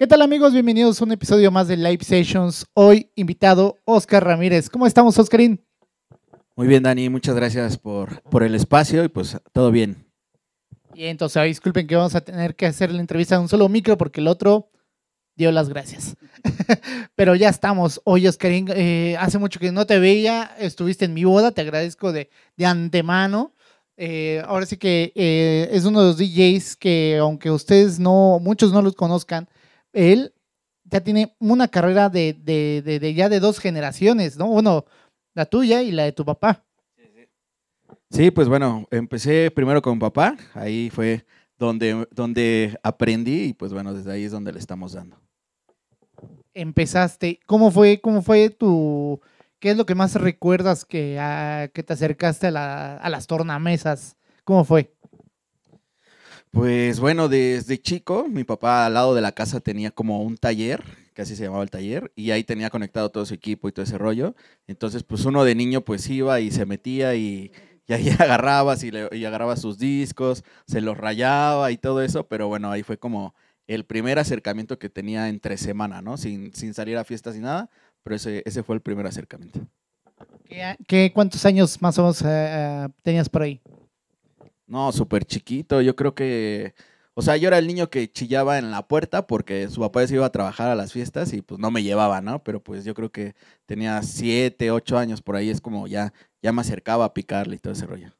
¿Qué tal amigos? Bienvenidos a un episodio más de Live Sessions. Hoy invitado Oscar Ramírez. ¿Cómo estamos, Oscarín? Muy bien, Dani. Muchas gracias por, por el espacio y pues todo bien. Y entonces, disculpen que vamos a tener que hacer la entrevista en un solo micro porque el otro dio las gracias. Pero ya estamos. hoy Oscarín, eh, hace mucho que no te veía. Estuviste en mi boda. Te agradezco de, de antemano. Eh, ahora sí que eh, es uno de los DJs que, aunque ustedes no, muchos no los conozcan, él ya tiene una carrera de, de, de, ya de dos generaciones, ¿no? Uno, la tuya y la de tu papá. Sí, pues bueno, empecé primero con papá, ahí fue donde, donde aprendí y pues bueno, desde ahí es donde le estamos dando. Empezaste, ¿cómo fue, cómo fue tu, qué es lo que más recuerdas que, ah, que te acercaste a, a las tornamesas? ¿Cómo fue? Pues bueno, desde chico, mi papá al lado de la casa tenía como un taller, que así se llamaba el taller, y ahí tenía conectado todo su equipo y todo ese rollo. Entonces, pues uno de niño pues iba y se metía y, ahí agarrabas y, le, agarraba sus discos, se los rayaba y todo eso, pero bueno, ahí fue como el primer acercamiento que tenía entre semana, ¿no? Sin, salir a fiestas y nada, pero ese, ese fue el primer acercamiento. ¿Qué, cuántos años más o menos eh, eh, tenías por ahí? No, súper chiquito. Yo creo que. O sea, yo era el niño que chillaba en la puerta porque su papá se iba a trabajar a las fiestas y pues no me llevaba, ¿no? Pero pues yo creo que tenía siete, ocho años por ahí, es como ya, ya me acercaba a picarle y todo ese rollo.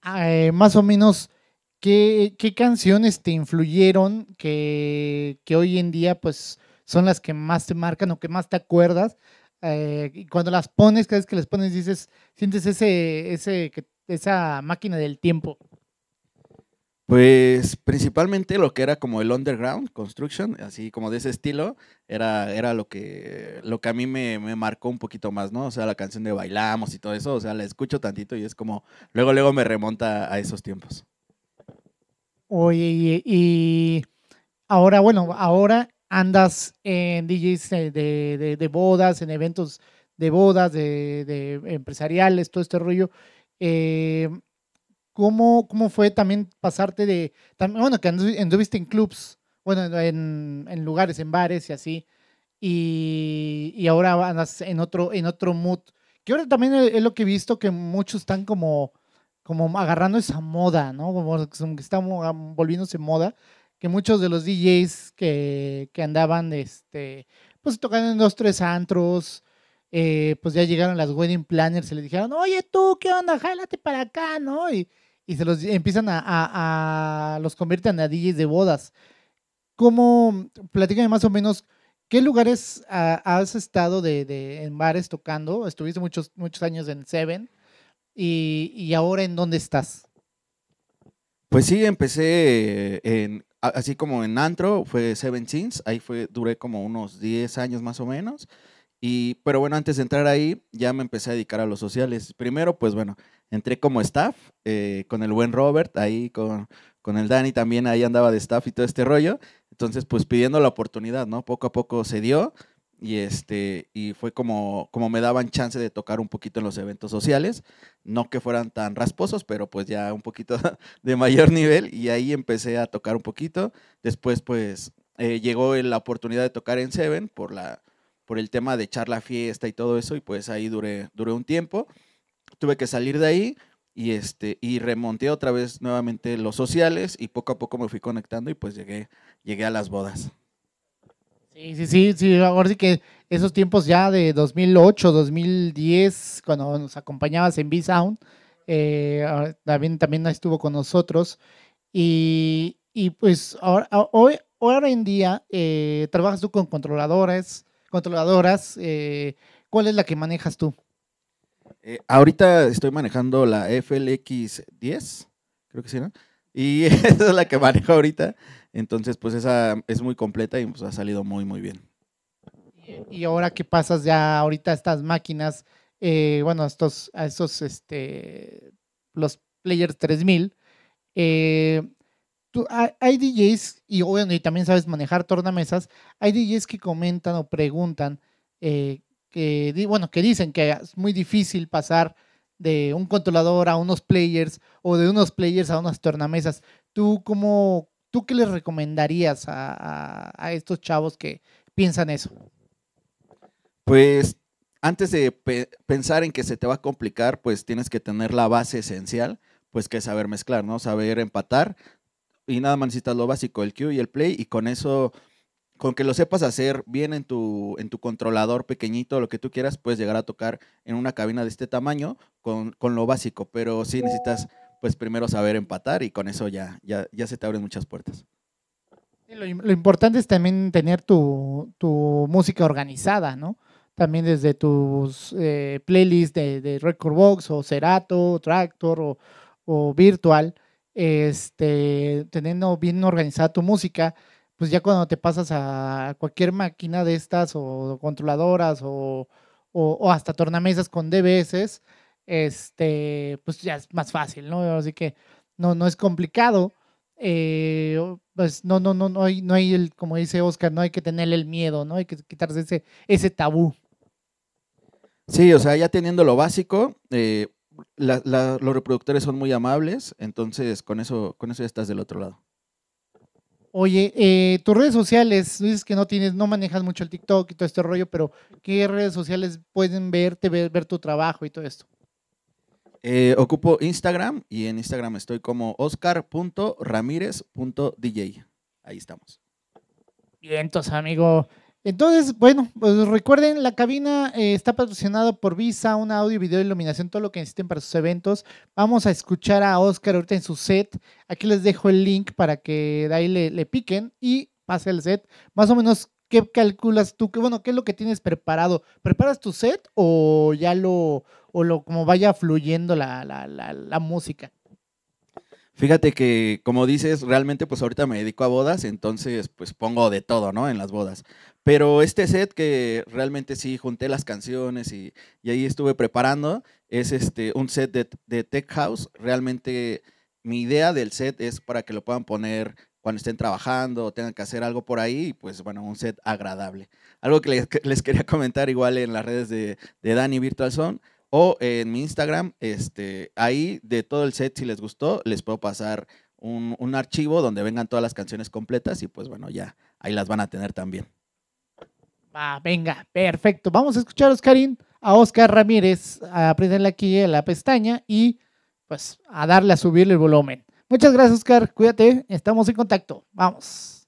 Ah, eh, más o menos, ¿qué, ¿qué, canciones te influyeron que, hoy en día pues son las que más te marcan o que más te acuerdas? Eh, y cuando las pones, cada vez que las pones dices, sientes ese, ese que esa máquina del tiempo? Pues principalmente lo que era como el underground construction, así como de ese estilo, era, era lo, que, lo que a mí me, marcó un poquito más, ¿no? O sea, la canción de Bailamos y todo eso, o sea, la escucho tantito y es como, luego, luego me remonta a esos tiempos. Oye, y, ahora, bueno, ahora andas en DJs de, de, bodas, en eventos de bodas, de empresariales, todo este rollo. Eh, ¿cómo, ¿Cómo fue también pasarte de, bueno, que anduviste en clubs, bueno, en, lugares, en bares y así, y, y, ahora andas en otro, en otro mood? Que ahora también es lo que he visto que muchos están como, como agarrando esa moda, ¿no? Como que estamos ah, volviéndose moda, que muchos de los DJs que, que andaban, este, pues tocando en dos, tres antros, eh, pues ya llegaron las wedding planners y le dijeron, oye tú, ¿qué onda? Jálate para acá, ¿no? Y, y se los empiezan a, a, los convierten a DJs de bodas. ¿Cómo, platícame más o menos, qué lugares has estado de, de, en bares tocando? Estuviste muchos, muchos años en Seven y, y ahora en dónde estás? Pues sí, empecé en, así como en Antro, fue Seven Sins, ahí fue, duré como unos 10 años más o menos. Y, pero bueno, antes de entrar ahí, ya me empecé a dedicar a los sociales. Primero, pues bueno, entré como staff eh, con el buen Robert, ahí con, el Dani también, ahí andaba de staff y todo este rollo. Entonces, pues pidiendo la oportunidad, ¿no? Poco a poco se dio y este y fue como como me daban chance de tocar un poquito en los eventos sociales no que fueran tan rasposos pero pues ya un poquito de mayor nivel y ahí empecé a tocar un poquito después pues eh, llegó la oportunidad de tocar en Seven por la por el tema de echar la fiesta y todo eso, y pues ahí duré, duré un tiempo. Tuve que salir de ahí y, este, y remonté otra vez nuevamente los sociales y poco a poco me fui conectando y pues llegué, llegué a las bodas. Sí, sí, sí, sí, ahora sí que esos tiempos ya de 2008, 2010, cuando nos acompañabas en B-Sound, eh, también, también estuvo con nosotros. Y, y pues ahora, hoy, ahora en día eh, trabajas tú con controladores, controladoras, eh, ¿cuál es la que manejas tú? Eh, ahorita estoy manejando la FLX 10, creo que sí, ¿no? Y esa es la que manejo ahorita. Entonces, pues esa es muy completa y pues ha salido muy, muy bien. Y ahora ¿qué pasas ya ahorita a estas máquinas, eh, bueno, a estos, a estos, este, los Players 3000, eh, hay, DJs, y bueno, y también sabes manejar tornamesas, hay DJs que comentan o preguntan, eh, que, bueno, que dicen que es muy difícil pasar de un controlador a unos players o de unos players a unas tornamesas. ¿Tú cómo, tú qué les recomendarías a, estos chavos que piensan eso? Pues antes de pensar en que se te va a complicar, pues tienes que tener la base esencial, pues que es saber mezclar, ¿no? Saber empatar, y nada más necesitas lo básico, el cue y el play, y con eso, con que lo sepas hacer bien en tu, en tu controlador pequeñito, lo que tú quieras, puedes llegar a tocar en una cabina de este tamaño con, con lo básico, pero sí necesitas pues primero saber empatar y con eso ya, ya, ya se te abren muchas puertas. Lo, importante es también tener tu, tu, música organizada, ¿no? También desde tus eh, playlists de, de o Cerato, Tractor o, o Virtual este, teniendo bien organizada tu música, pues ya cuando te pasas a cualquier máquina de estas o controladoras o, hasta tornamesas con DBS, este, pues ya es más fácil, ¿no? Así que no, no es complicado. Eh, pues no, no, no, no hay, no hay el, como dice Oscar, no hay que tener el miedo, ¿no? Hay que quitarse ese, ese tabú. Sí, o sea, ya teniendo lo básico, eh, los reproductores son muy amables, entonces con eso, con eso ya estás del otro lado. Oye, eh, tus redes sociales, dices que no tienes, no manejas mucho el TikTok y todo este rollo, pero ¿qué redes sociales pueden verte, ver, tu trabajo y todo esto? Eh, ocupo Instagram y en Instagram estoy como oscar.ramírez.dj. Ahí estamos. Bien, entonces, amigo. Entonces, bueno, pues recuerden, la cabina eh, está patrocinada por Visa, un audio, video, iluminación, todo lo que necesiten para sus eventos. Vamos a escuchar a Oscar ahorita en su set. Aquí les dejo el link para que de ahí le, piquen y pase el set. Más o menos, ¿qué calculas tú? ¿Qué, bueno, ¿qué es lo que tienes preparado? ¿Preparas tu set o ya lo, o lo como vaya fluyendo la, la música? Fíjate que, como dices, realmente pues ahorita me dedico a bodas, entonces pues pongo de todo, ¿no? En las bodas. Pero este set que realmente sí junté las canciones y, ahí estuve preparando, es este, un set de, Tech House. Realmente mi idea del set es para que lo puedan poner cuando estén trabajando o tengan que hacer algo por ahí, pues bueno, un set agradable. Algo que les, quería comentar igual en las redes de, de Dani Virtual Zone o en mi Instagram, este, ahí de todo el set, si les gustó, les puedo pasar un archivo donde vengan todas las canciones completas y pues bueno, ya ahí las van a tener también venga, perfecto. Vamos a escuchar, Oscarín, a Oscar Ramírez. aprender aquí en la pestaña y pues a darle a subirle el volumen. Muchas gracias, Oscar. Cuídate. Estamos en contacto. Vamos.